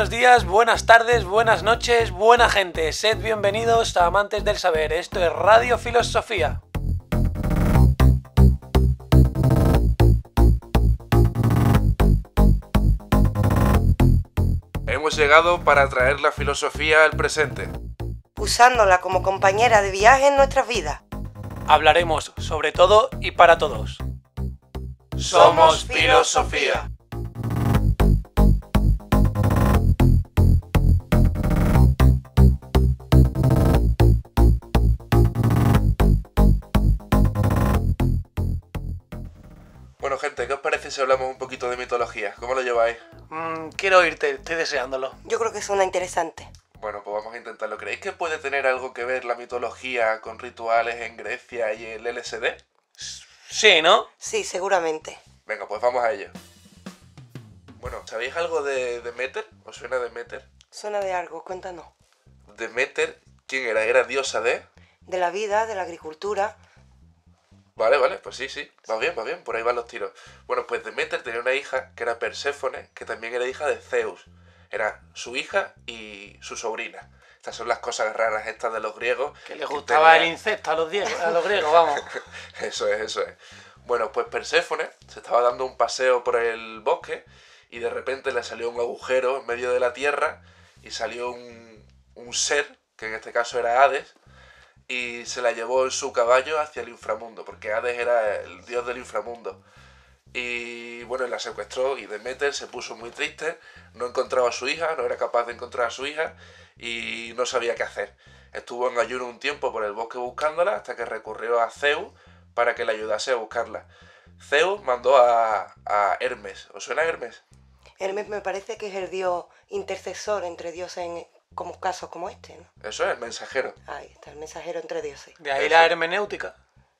buenos días, buenas tardes, buenas noches, buena gente. Sed bienvenidos a Amantes del Saber. Esto es Radio Filosofía. Hemos llegado para traer la filosofía al presente. Usándola como compañera de viaje en nuestras vidas. Hablaremos sobre todo y para todos. Somos filosofía. gente, ¿qué os parece si hablamos un poquito de mitología? ¿Cómo lo lleváis? Mm, quiero oírte, estoy deseándolo. Yo creo que suena interesante. Bueno, pues vamos a intentarlo. ¿Creéis que puede tener algo que ver la mitología con rituales en Grecia y el LSD? Sí, ¿no? Sí, seguramente. Venga, pues vamos a ello. Bueno, ¿sabéis algo de Demeter? ¿Os suena Demeter? Suena de algo, cuéntanos. Demeter, ¿quién era? ¿Era diosa de? De la vida, de la agricultura, Vale, vale, pues sí, sí, va bien, va bien, por ahí van los tiros. Bueno, pues Demeter tenía una hija que era Perséfone, que también era hija de Zeus. Era su hija y su sobrina. Estas son las cosas raras estas de los griegos. Que les gustaba el incesto a los, a los griegos, vamos. eso es, eso es. Bueno, pues Perséfone se estaba dando un paseo por el bosque y de repente le salió un agujero en medio de la tierra y salió un, un ser, que en este caso era Hades, y se la llevó en su caballo hacia el inframundo, porque Hades era el dios del inframundo. Y bueno, la secuestró y Demeter se puso muy triste, no encontraba a su hija, no era capaz de encontrar a su hija y no sabía qué hacer. Estuvo en ayuno un tiempo por el bosque buscándola hasta que recurrió a Zeus para que le ayudase a buscarla. Zeus mandó a, Hermes. ¿Os suena Hermes? Hermes me parece que es el dios intercesor entre dioses en, como casos como este, ¿no? Eso es el mensajero. Ahí está, el mensajero entre dioses. De ahí la hermenéutica.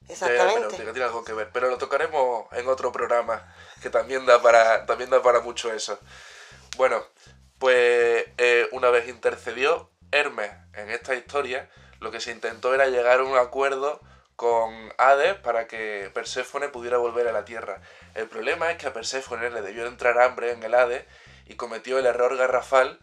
Exactamente. De, hermenéutica, tiene algo que ver, pero lo tocaremos en otro programa que también da para, también da para mucho eso. Bueno, pues eh, una vez intercedió Hermes en esta historia, lo que se intentó era llegar a un acuerdo con Hades para que Perséfone pudiera volver a la Tierra. El problema es que a Perséfone le debió entrar hambre en el Hades y cometió el error garrafal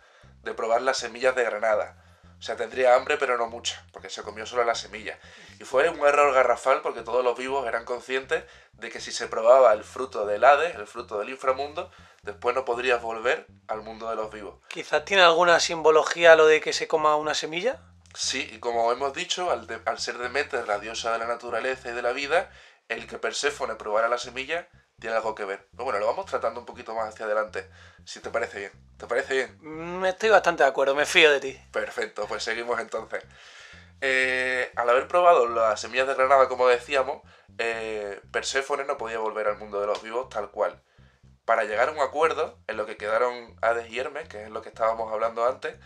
de probar las semillas de granada. O sea, tendría hambre, pero no mucha, porque se comió solo la semilla. Y fue un error garrafal porque todos los vivos eran conscientes de que si se probaba el fruto del Hades, el fruto del inframundo, después no podrías volver al mundo de los vivos. Quizás tiene alguna simbología lo de que se coma una semilla. Sí, y como hemos dicho, al, ser Demeter la diosa de la naturaleza y de la vida, el que Perséfone probara la semilla tiene algo que ver. bueno, lo vamos tratando un poquito más hacia adelante, si te parece bien. ¿Te parece bien? Mm, estoy bastante de acuerdo, me fío de ti. Perfecto, pues seguimos entonces. Eh, al haber probado las semillas de granada, como decíamos, eh, Perséfone no podía volver al mundo de los vivos tal cual. Para llegar a un acuerdo, en lo que quedaron Hades y Hermes, que es lo que estábamos hablando antes,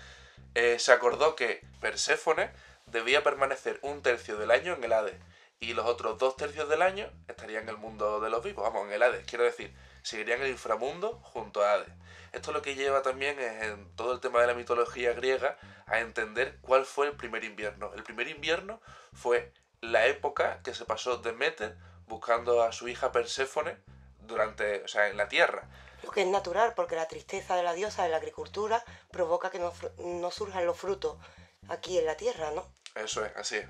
eh, se acordó que Perséfone debía permanecer un tercio del año en el Hades y los otros dos tercios del año estarían en el mundo de los vivos, vamos, en el Hades, quiero decir, seguirían en el inframundo junto a Hades. Esto es lo que lleva también en todo el tema de la mitología griega a entender cuál fue el primer invierno. El primer invierno fue la época que se pasó Deméter buscando a su hija Perséfone durante, o sea, en la tierra. Lo que es natural, porque la tristeza de la diosa de la agricultura provoca que no surjan los frutos aquí en la tierra, ¿no? Eso es, así es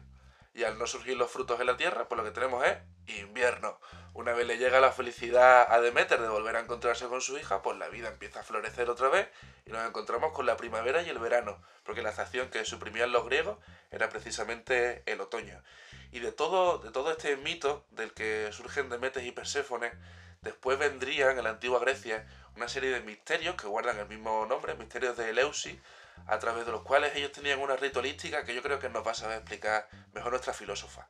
y al no surgir los frutos en la tierra, pues lo que tenemos es invierno. Una vez le llega la felicidad a Demeter de volver a encontrarse con su hija, pues la vida empieza a florecer otra vez y nos encontramos con la primavera y el verano, porque la estación que suprimían los griegos era precisamente el otoño. Y de todo, de todo este mito del que surgen Demeter y Perséfone, después vendrían en la antigua Grecia una serie de misterios que guardan el mismo nombre, misterios de Eleusis, a través de los cuales ellos tenían una ritualística que yo creo que nos va a saber explicar mejor nuestra filósofa.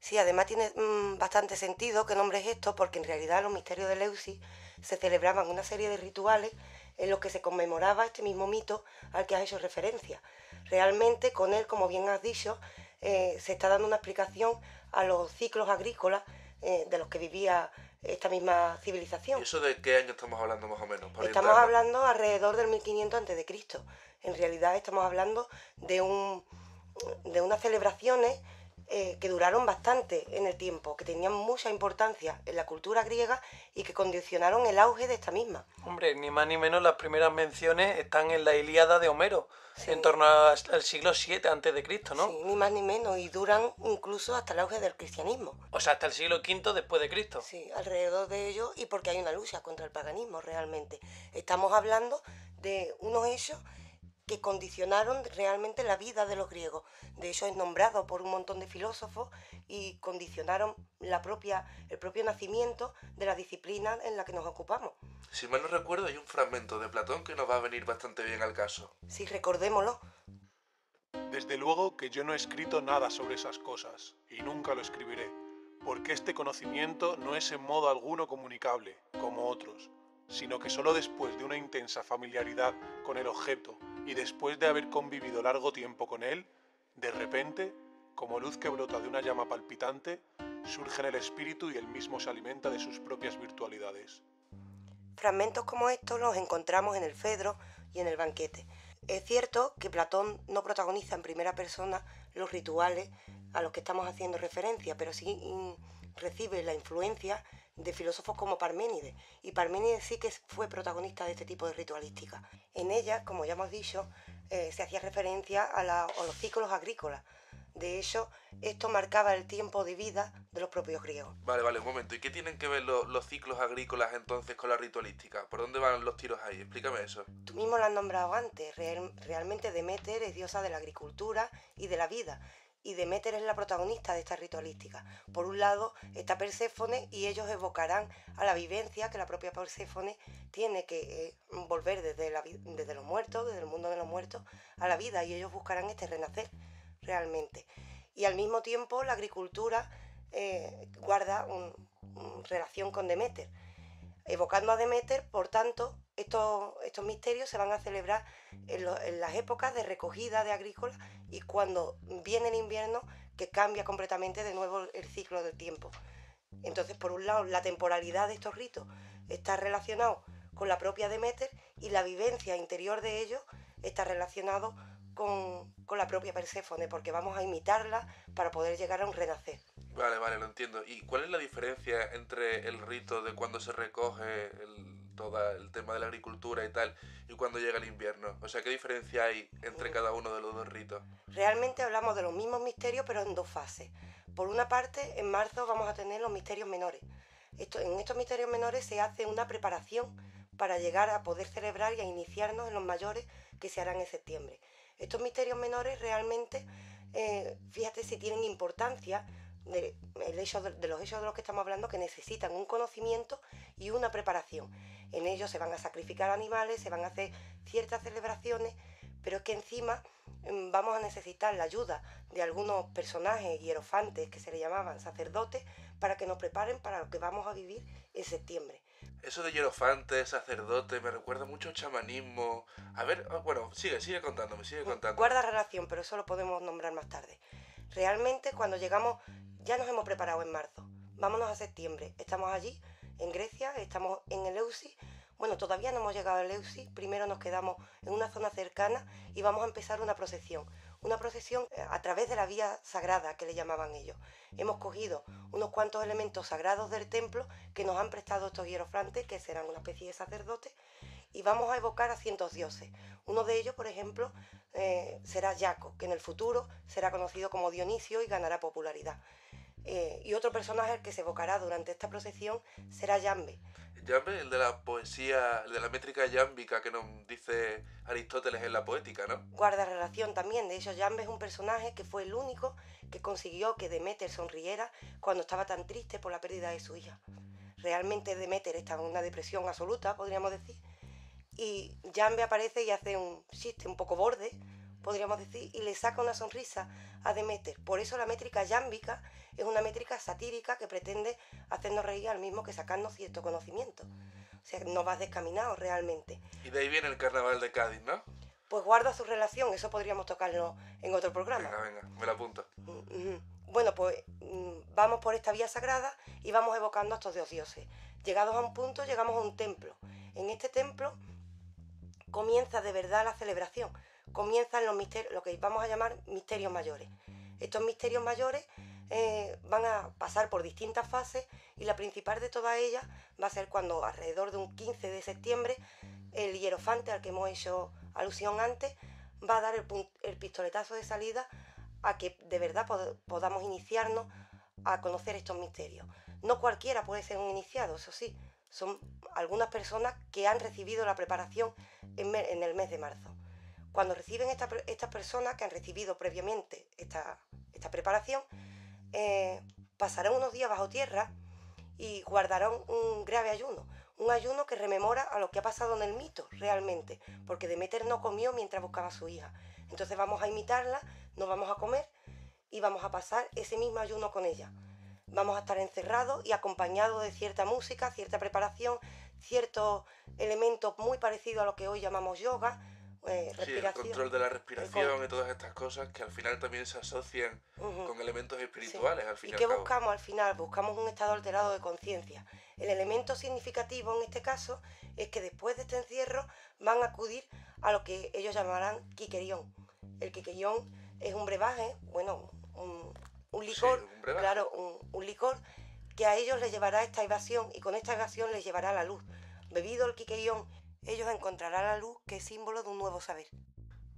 Sí, además tiene mm, bastante sentido que nombres esto, porque en realidad los misterios de Leucis se celebraban una serie de rituales en los que se conmemoraba este mismo mito al que has hecho referencia. Realmente con él, como bien has dicho, eh, se está dando una explicación a los ciclos agrícolas eh, de los que vivía esta misma civilización. ¿Y eso de qué año estamos hablando más o menos? estamos hablando alrededor del 1500 antes de Cristo. En realidad estamos hablando de un de unas celebraciones eh, que duraron bastante en el tiempo, que tenían mucha importancia en la cultura griega y que condicionaron el auge de esta misma. Hombre, ni más ni menos las primeras menciones están en la Ilíada de Homero, en torno al siglo VII antes de Cristo, ¿no? Sí, ni más ni menos, y duran incluso hasta el auge del cristianismo. O sea, hasta el siglo V después de Cristo. Sí, alrededor de ello y porque hay una lucha contra el paganismo realmente. Estamos hablando de unos hechos que condicionaron realmente la vida de los griegos. De hecho, es nombrado por un montón de filósofos y condicionaron la propia, el propio nacimiento de la disciplina en la que nos ocupamos. Si mal no recuerdo, hay un fragmento de Platón que nos va a venir bastante bien al caso. Sí, recordémoslo. Desde luego que yo no he escrito nada sobre esas cosas, y nunca lo escribiré, porque este conocimiento no es en modo alguno comunicable, como otros, sino que solo después de una intensa familiaridad con el objeto y después de haber convivido largo tiempo con él, de repente, como luz que brota de una llama palpitante, surge en el espíritu y él mismo se alimenta de sus propias virtualidades. Fragmentos como estos los encontramos en el Fedro y en el banquete. Es cierto que Platón no protagoniza en primera persona los rituales a los que estamos haciendo referencia, pero sí recibe la influencia de filósofos como Parménides, y Parménides sí que fue protagonista de este tipo de ritualística. En ella, como ya hemos dicho, eh, se hacía referencia a, los ciclos agrícolas. De hecho, esto marcaba el tiempo de vida de los propios griegos. Vale, vale, un momento. ¿Y qué tienen que ver los ciclos agrícolas entonces con la ritualística? ¿Por dónde van los tiros ahí? Explícame eso. Tú mismo lo has nombrado antes. realmente Deméter es diosa de la agricultura y de la vida y Demeter es la protagonista de esta ritualística. Por un lado está Perséfone y ellos evocarán a la vivencia que la propia Perséfone tiene que eh, volver desde, los muertos, desde el mundo de los muertos, a la vida y ellos buscarán este renacer realmente. Y al mismo tiempo la agricultura eh, guarda una relación con Demeter evocando a Demeter, por tanto, estos, misterios se van a celebrar en, las épocas de recogida de agrícola y cuando viene el invierno que cambia completamente de nuevo el ciclo del tiempo. Entonces, por un lado, la temporalidad de estos ritos está relacionado con la propia Demeter y la vivencia interior de ellos está relacionado con la propia Perséfone, porque vamos a imitarla para poder llegar a un renacer. Vale, vale, lo entiendo. ¿Y cuál es la diferencia entre el rito de cuando se recoge todo el tema de la agricultura y tal y cuando llega el invierno? O sea, ¿qué diferencia hay entre cada uno de los dos ritos? Realmente hablamos de los mismos misterios, pero en dos fases. Por una parte, en marzo vamos a tener los misterios menores. en estos misterios menores se hace una preparación para llegar a poder celebrar y a iniciarnos en los mayores que se harán en septiembre. Estos misterios menores realmente, eh, fíjate si tienen importancia de, los hechos de los que estamos hablando que necesitan un conocimiento y una preparación. En ellos se van a sacrificar animales, se van a hacer ciertas celebraciones, pero es que encima mm, vamos a necesitar la ayuda de algunos personajes hierofantes que se le llamaban sacerdotes para que nos preparen para lo que vamos a vivir en septiembre. Eso de hierofantes, sacerdotes me recuerda mucho chamanismo. A ver, ah, bueno, sigue, sigue contándome, sigue contando. Guarda relación, pero eso lo podemos nombrar más tarde. Realmente cuando llegamos ya nos hemos preparado en marzo. Vámonos a septiembre. Estamos allí, en Grecia, estamos en el Eusis. Bueno, todavía no hemos llegado al EUSI. Primero nos quedamos en una zona cercana y vamos a empezar una procesión. Una procesión eh, a través de la vía sagrada que le llamaban ellos. Hemos cogido unos cuantos elementos sagrados del templo que nos han prestado estos hierofrantes, que serán una especie de sacerdotes, y vamos a evocar a cientos dioses. Uno de ellos, por ejemplo, eh, será Jaco, que en el futuro será conocido como Dionisio y ganará popularidad. Eh, y otro personaje que se evocará durante esta procesión será Yambe. Yambe, el de la poesía, el de la métrica yámbica que nos dice Aristóteles en la poética, ¿no? Guarda relación también, de hecho Yambe es un personaje que fue el único que consiguió que Demeter sonriera cuando estaba tan triste por la pérdida de su hija. Realmente Demeter estaba en una depresión absoluta, podríamos decir, y Yambe aparece y hace un chiste un poco borde, podríamos decir, y le saca una sonrisa a Demeter. Por eso la métrica yámbica es una métrica satírica que pretende hacernos reír al mismo que sacarnos cierto conocimiento. O sea, no vas descaminado realmente. Y de ahí viene el carnaval de Cádiz, ¿no? Pues guarda su relación, eso podríamos tocarlo en otro programa. Venga, venga, me la apunto. Mm, mm. Bueno, pues mm, vamos por esta vía sagrada y vamos evocando a estos dos dioses. Llegados a un punto, llegamos a un templo. En este templo comienza de verdad la celebración comienzan los misterios, lo que vamos a llamar misterios mayores. Estos misterios mayores eh, van a pasar por distintas fases y la principal de todas ellas va a ser cuando alrededor de un 15 de septiembre el hierofante al que hemos hecho alusión antes va a dar el, pistoletazo de salida a que de verdad podamos iniciarnos a conocer estos misterios. No cualquiera puede ser un iniciado, eso sí, son algunas personas que han recibido la preparación en el mes de marzo. Cuando reciben estas personas que han recibido previamente esta, preparación, eh, pasarán unos días bajo tierra y guardarán un grave ayuno, un ayuno que rememora a lo que ha pasado en el mito realmente, porque Demeter no comió mientras buscaba a su hija. Entonces vamos a imitarla, ...nos vamos a comer y vamos a pasar ese mismo ayuno con ella. Vamos a estar encerrados y acompañados de cierta música, cierta preparación, ciertos elementos muy parecidos a lo que hoy llamamos yoga, eh, el control de la respiración y todas estas cosas que al final también se asocian con elementos espirituales. Al ¿Y, qué buscamos al final? Buscamos un estado alterado de conciencia. El elemento significativo en este caso es que después de este encierro van a acudir a lo que ellos llamarán quiquerión. El quiquerión es un brebaje, bueno, un, licor, claro, un, licor que a ellos les llevará esta evasión y con esta evasión les llevará la luz. Bebido el quiquerión ellos encontrarán la luz que es símbolo de un nuevo saber.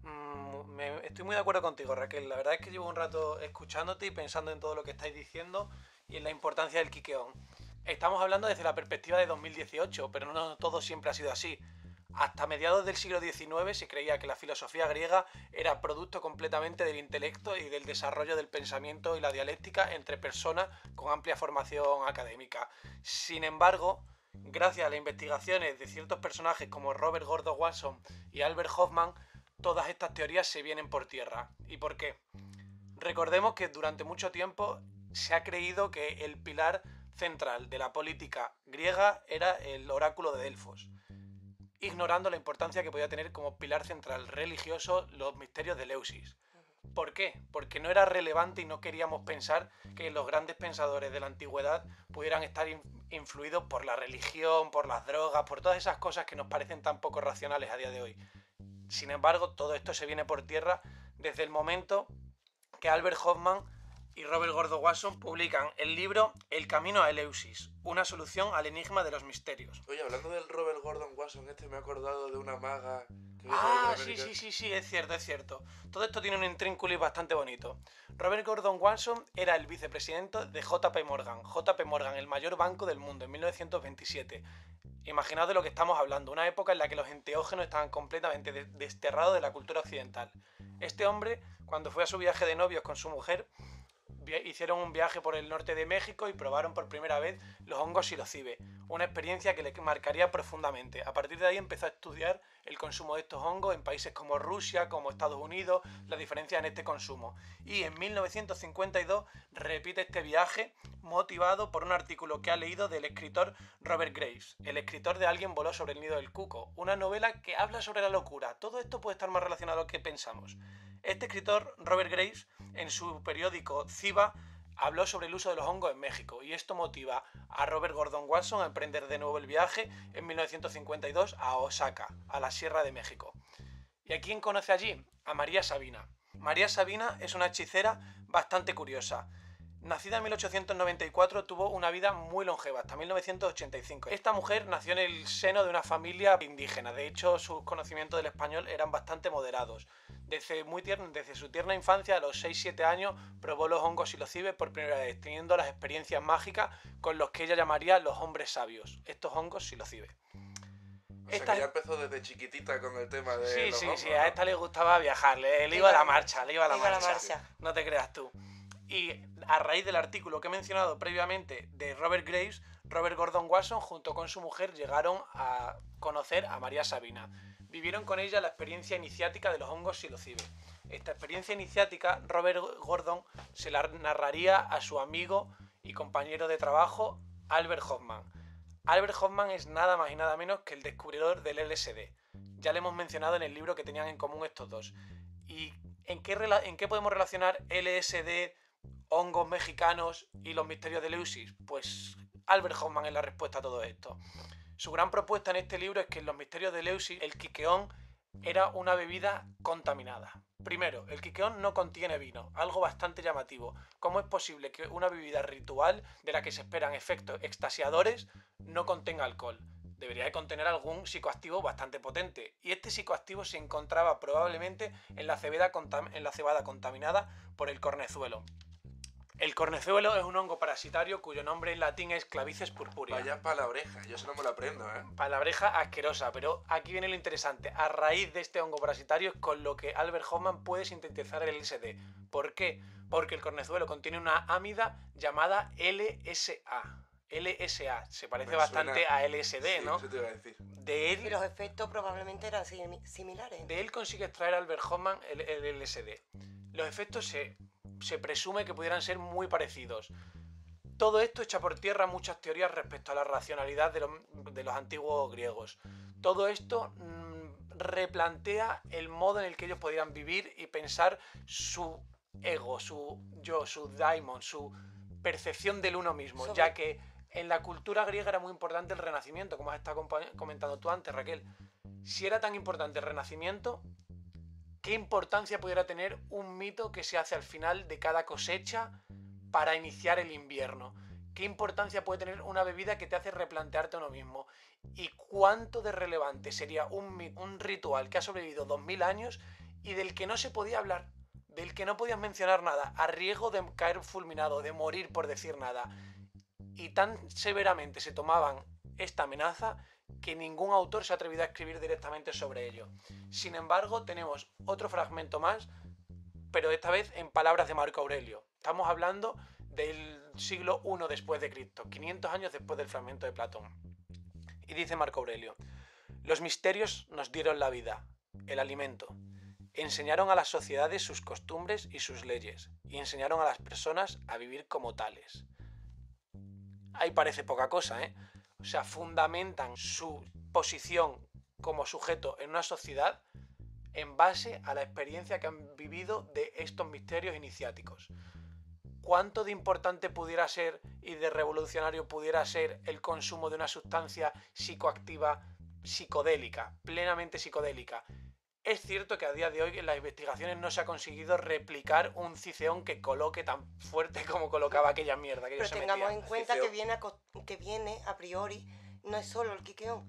Mm, estoy muy de acuerdo contigo, Raquel. La verdad es que llevo un rato escuchándote y pensando en todo lo que estáis diciendo y en la importancia del quiqueón. Estamos hablando desde la perspectiva de 2018, pero no todo siempre ha sido así. Hasta mediados del siglo XIX se creía que la filosofía griega era producto completamente del intelecto y del desarrollo del pensamiento y la dialéctica entre personas con amplia formación académica. Sin embargo, Gracias a las investigaciones de ciertos personajes como Robert Gordon Watson y Albert Hoffman, todas estas teorías se vienen por tierra. ¿Y por qué? Recordemos que durante mucho tiempo se ha creído que el pilar central de la política griega era el oráculo de Delfos, ignorando la importancia que podía tener como pilar central religioso los misterios de Leusis. ¿Por qué? Porque no era relevante y no queríamos pensar que los grandes pensadores de la antigüedad pudieran estar influidos por la religión, por las drogas, por todas esas cosas que nos parecen tan poco racionales a día de hoy. Sin embargo, todo esto se viene por tierra desde el momento que Albert Hoffman y Robert Gordon Wasson publican el libro El camino a Eleusis, una solución al enigma de los misterios. Oye, hablando del Robert Gordon Wasson, este me ha acordado de una maga Ah, sí, sí, sí, sí, es cierto, es cierto. Todo esto tiene un intrínculo bastante bonito. Robert Gordon Wanson era el vicepresidente de JP Morgan. JP Morgan, el mayor banco del mundo, en 1927. Imaginad de lo que estamos hablando, una época en la que los enteógenos estaban completamente desterrados de la cultura occidental. Este hombre, cuando fue a su viaje de novios con su mujer, hicieron un viaje por el norte de México y probaron por primera vez los hongos y los cibes, una experiencia que le marcaría profundamente. A partir de ahí empezó a estudiar el consumo de estos hongos en países como Rusia, como Estados Unidos, la diferencia en este consumo. Y en 1952 repite este viaje motivado por un artículo que ha leído del escritor Robert Graves, el escritor de Alguien voló sobre el nido del cuco, una novela que habla sobre la locura. Todo esto puede estar más relacionado a lo que pensamos. Este escritor, Robert Graves, en su periódico Ciba, habló sobre el uso de los hongos en México y esto motiva a Robert Gordon Watson a emprender de nuevo el viaje en 1952 a Osaka, a la Sierra de México. ¿Y a quién conoce allí? A María Sabina. María Sabina es una hechicera bastante curiosa. Nacida en 1894, tuvo una vida muy longeva, hasta 1985. Esta mujer nació en el seno de una familia indígena, de hecho sus conocimientos del español eran bastante moderados. Desde, muy desde su tierna infancia, a los 6-7 años, probó los hongos y los cibes por primera vez, teniendo las experiencias mágicas con los que ella llamaría los hombres sabios, estos hongos y los cibes. ya empezó desde chiquitita con el tema de. Sí, sí, sí, a esta le gustaba viajar, le, iba a la marcha, le iba a la, marcha. la marcha. No te creas tú. Y a raíz del artículo que he mencionado previamente de Robert Graves, Robert Gordon Watson junto con su mujer llegaron a conocer a María Sabina vivieron con ella la experiencia iniciática de los hongos psilocibe. Esta experiencia iniciática Robert Gordon se la narraría a su amigo y compañero de trabajo Albert Hoffman. Albert Hoffman es nada más y nada menos que el descubridor del LSD. Ya le hemos mencionado en el libro que tenían en común estos dos. ¿Y en qué, en qué podemos relacionar LSD, hongos mexicanos y los misterios de Leusis? Pues Albert Hoffman es la respuesta a todo esto. Su gran propuesta en este libro es que en los misterios de Leusis el quiqueón era una bebida contaminada. Primero, el quiqueón no contiene vino, algo bastante llamativo. ¿Cómo es posible que una bebida ritual de la que se esperan efectos extasiadores no contenga alcohol? Debería de contener algún psicoactivo bastante potente, y este psicoactivo se encontraba probablemente en la cebada, en la cebada contaminada por el cornezuelo. El cornezuelo es un hongo parasitario cuyo nombre en latín es clavices purpurea. Vaya palabreja, yo eso no me lo aprendo, ¿eh? Palabreja asquerosa, pero aquí viene lo interesante. A raíz de este hongo parasitario es con lo que Albert Hoffman puede sintetizar el LSD. ¿Por qué? Porque el cornezuelo contiene una amida llamada LSA. LSA, se parece bastante a LSD, ¿no? Eso te iba a decir. De él, y los efectos probablemente eran similares. De él consigue extraer Albert Hoffman el LSD. Los efectos se se presume que pudieran ser muy parecidos. Todo esto echa por tierra muchas teorías respecto a la racionalidad de los, antiguos griegos. Todo esto mm, replantea el modo en el que ellos podían vivir y pensar su ego, su yo, su daimon, su percepción del uno mismo, ya que en la cultura griega era muy importante el renacimiento, como has estado comentando tú antes, Raquel. Si era tan importante el renacimiento, ¿Qué importancia pudiera tener un mito que se hace al final de cada cosecha para iniciar el invierno? ¿Qué importancia puede tener una bebida que te hace replantearte uno mismo? ¿Y cuánto de relevante sería un, ritual que ha sobrevivido 2000 años y del que no se podía hablar? Del que no podías mencionar nada, a riesgo de caer fulminado, de morir por decir nada. Y tan severamente se tomaban esta amenaza que ningún autor se ha atrevido a escribir directamente sobre ello. Sin embargo, tenemos otro fragmento más, pero esta vez en palabras de Marco Aurelio. Estamos hablando del siglo I después de Cristo, 500 años después del fragmento de Platón. Y dice Marco Aurelio, los misterios nos dieron la vida, el alimento, enseñaron a las sociedades sus costumbres y sus leyes, y enseñaron a las personas a vivir como tales. Ahí parece poca cosa, ¿eh? o sea, fundamentan su posición como sujeto en una sociedad en base a la experiencia que han vivido de estos misterios iniciáticos. ¿Cuánto de importante pudiera ser y de revolucionario pudiera ser el consumo de una sustancia psicoactiva psicodélica, plenamente psicodélica, es cierto que a día de hoy en las investigaciones no se ha conseguido replicar un ciceón que coloque tan fuerte como colocaba aquella mierda que Pero tengamos en cuenta que viene, a, priori, no es solo el quiqueón.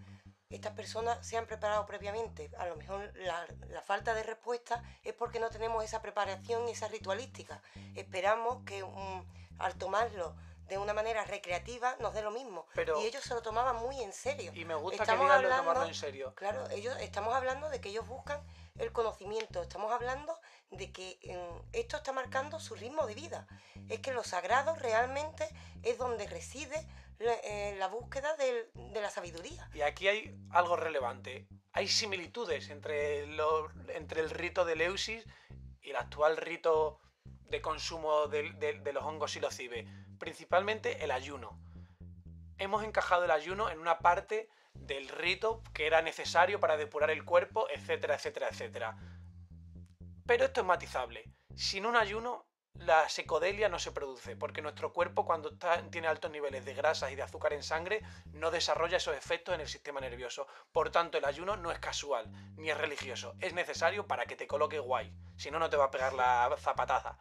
Estas personas se han preparado previamente. A lo mejor la, falta de respuesta es porque no tenemos esa preparación y esa ritualística. Esperamos que mm, al tomarlo de una manera recreativa nos dé lo mismo. y ellos se lo tomaban muy en serio. Y me gusta estamos que hablando, en serio. Claro, ellos estamos hablando de que ellos buscan el conocimiento, estamos hablando de que esto está marcando su ritmo de vida. Es que lo sagrado realmente es donde reside la, eh, búsqueda de, la sabiduría. Y aquí hay algo relevante. Hay similitudes entre, entre el rito de Leusis y el actual rito de consumo de, de los hongos y los cibes principalmente el ayuno. Hemos encajado el ayuno en una parte del rito que era necesario para depurar el cuerpo, etcétera, etcétera, etcétera. Pero esto es matizable. Sin un ayuno, la secodelia no se produce, porque nuestro cuerpo cuando tiene altos niveles de grasas y de azúcar en sangre no desarrolla esos efectos en el sistema nervioso. Por tanto, el ayuno no es casual, ni es religioso. Es necesario para que te coloque guay. Si no, no te va a pegar la zapataza.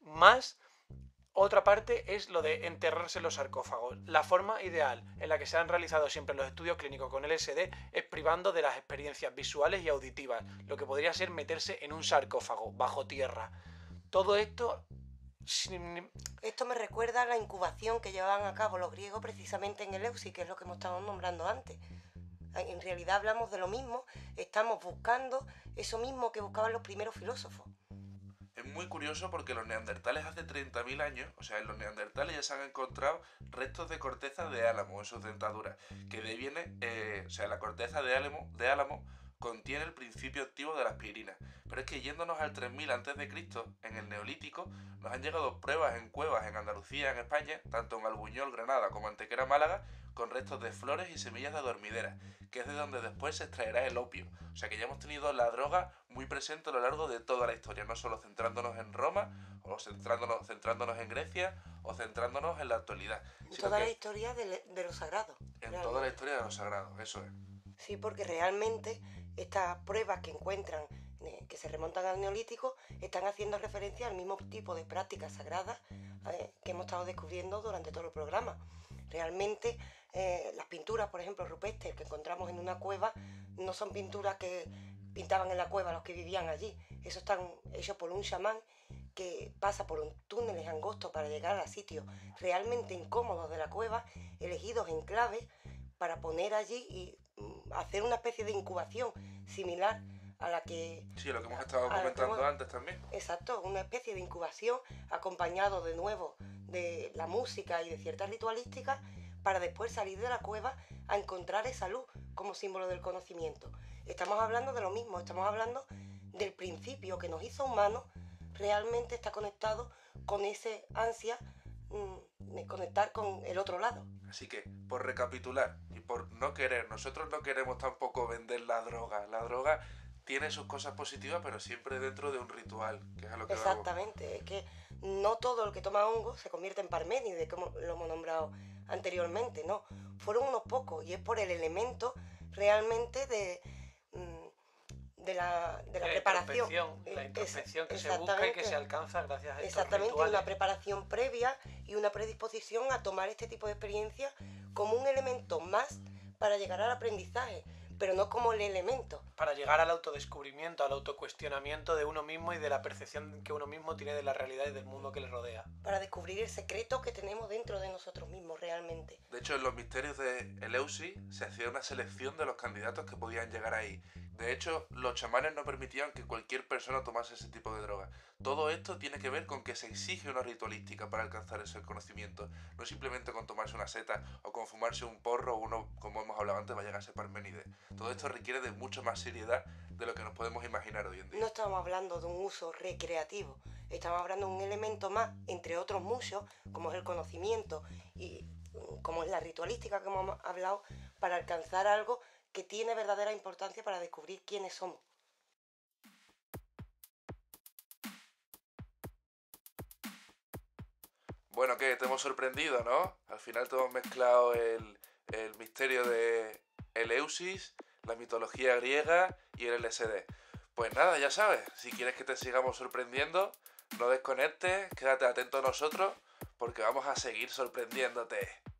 Más otra parte es lo de enterrarse en los sarcófagos. La forma ideal en la que se han realizado siempre los estudios clínicos con el S.D. es privando de las experiencias visuales y auditivas, lo que podría ser meterse en un sarcófago bajo tierra. Todo esto esto me recuerda a la incubación que llevaban a cabo los griegos precisamente en el Eusi, que es lo que hemos estado nombrando antes. En realidad hablamos de lo mismo, estamos buscando eso mismo que buscaban los primeros filósofos muy curioso porque los neandertales hace 30.000 años, o sea, en los neandertales ya se han encontrado restos de corteza de álamo en sus dentaduras, que deviene eh, o sea, la corteza de álamo, de álamo contiene el principio activo de la aspirina. Pero es que yéndonos al 3000 a.C., en el Neolítico, nos han llegado pruebas en cuevas en Andalucía, en España, tanto en Albuñol, Granada como Antequera, Málaga, con restos de flores y semillas de dormideras, que es de donde después se extraerá el opio. O sea que ya hemos tenido la droga muy presente a lo largo de toda la historia, no solo centrándonos en Roma, o centrándonos, centrándonos en Grecia, o centrándonos en la actualidad. En toda la historia de, los sagrados... En toda la historia de los sagrados, eso es. Sí, porque realmente estas pruebas que encuentran eh, que se remontan al neolítico están haciendo referencia al mismo tipo de prácticas sagradas eh, que hemos estado descubriendo durante todo el programa. Realmente eh, las pinturas, por ejemplo, rupestres que encontramos en una cueva, no son pinturas que pintaban en la cueva los que vivían allí. Eso están hechos por un chamán que pasa por un túneles angostos para llegar a sitios realmente incómodos de la cueva, elegidos en clave para poner allí y mm, hacer una especie de incubación similar a la que... Sí, lo que hemos estado comentando antes también. Exacto, una especie de incubación acompañado de nuevo de la música y de ciertas ritualísticas para después salir de la cueva a encontrar esa luz como símbolo del conocimiento. Estamos hablando de lo mismo, estamos hablando del principio que nos hizo humanos, realmente está conectado con ese ansia mm, de conectar con el otro lado. Así que, por recapitular y por no querer, nosotros no queremos tampoco vender la droga. La droga tiene sus cosas positivas, pero siempre dentro de un ritual, que es lo que Exactamente, es que no todo el que toma hongo se convierte en parménide, como lo hemos nombrado anteriormente, no, fueron unos pocos y es por el elemento realmente de, mm, de la, de la, preparación. la eh, introspección que se busca y que se alcanza gracias a estos Exactamente, una preparación previa y una predisposición a tomar este tipo de experiencias como un elemento más para llegar al aprendizaje pero no como el elemento. Para llegar al autodescubrimiento, al autocuestionamiento de uno mismo y de la percepción que uno mismo tiene de la realidad y del mundo que le rodea. Para descubrir el secreto que tenemos dentro de nosotros mismos realmente. De hecho, en los misterios de Eleusis se hacía una selección de los candidatos que podían llegar ahí. De hecho, los chamanes no permitían que cualquier persona tomase ese tipo de droga. Todo esto tiene que ver con que se exige una ritualística para alcanzar ese conocimiento, no simplemente con tomarse una seta o con fumarse un porro o uno, como hemos hablado antes, vaya a ser Parménides. Todo esto requiere de mucha más seriedad de lo que nos podemos imaginar hoy en día. No estamos hablando de un uso recreativo, estamos hablando de un elemento más, entre otros muchos, como es el conocimiento y mm, como es la ritualística que hemos hablado, para alcanzar algo que tiene verdadera importancia para descubrir quiénes somos. Bueno, que te hemos sorprendido, ¿no? Al final te hemos mezclado el, el misterio de Eleusis, la mitología griega y el LSD. Pues nada, ya sabes, si quieres que te sigamos sorprendiendo, no desconectes, quédate atento a nosotros, porque vamos a seguir sorprendiéndote.